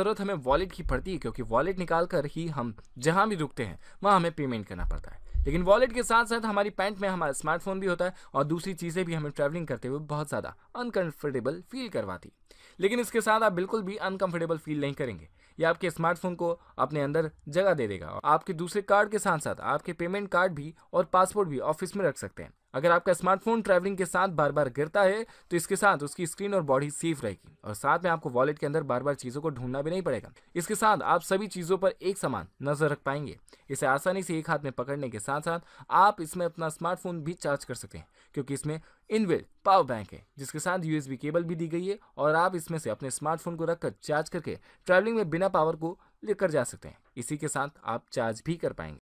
ज़रूरत हमें वॉलेट की पड़ती है क्योंकि वॉलेट निकाल कर ही हम जहाँ भी रुकते हैं वहाँ हमें पेमेंट करना पड़ता है लेकिन वॉलेट के साथ साथ हमारी पैंट में हमारा स्मार्टफोन भी होता है और दूसरी चीज़ें भी हमें ट्रैवलिंग करते हुए बहुत ज़्यादा अनकंफर्टेबल फील करवाती लेकिन इसके साथ आप बिल्कुल भी अनकंफर्टेबल फील नहीं करेंगे ये आपके स्मार्टफोन को अपने अंदर जगह दे देगा और आपके दूसरे कार्ड के साथ साथ आपके पेमेंट कार्ड भी और पासपोर्ट भी ऑफिस में रख सकते हैं अगर आपका स्मार्टफोन ट्रैवलिंग के साथ बार बार गिरता है तो इसके साथ उसकी स्क्रीन और बॉडी सेफ रहेगी और साथ में आपको वॉलेट के अंदर बार बार चीज़ों को ढूंढना भी नहीं पड़ेगा इसके साथ आप सभी चीज़ों पर एक समान नजर रख पाएंगे इसे आसानी से एक हाथ में पकड़ने के साथ साथ आप इसमें अपना स्मार्टफोन भी चार्ज कर सकते हैं क्योंकि इसमें इनविल पावर बैंक है जिसके साथ यूएसबी केबल भी दी गई है और आप इसमें से अपने स्मार्टफोन को रखकर चार्ज करके ट्रैवलिंग में बिना पावर को लेकर जा सकते हैं इसी के साथ आप चार्ज भी कर पाएंगे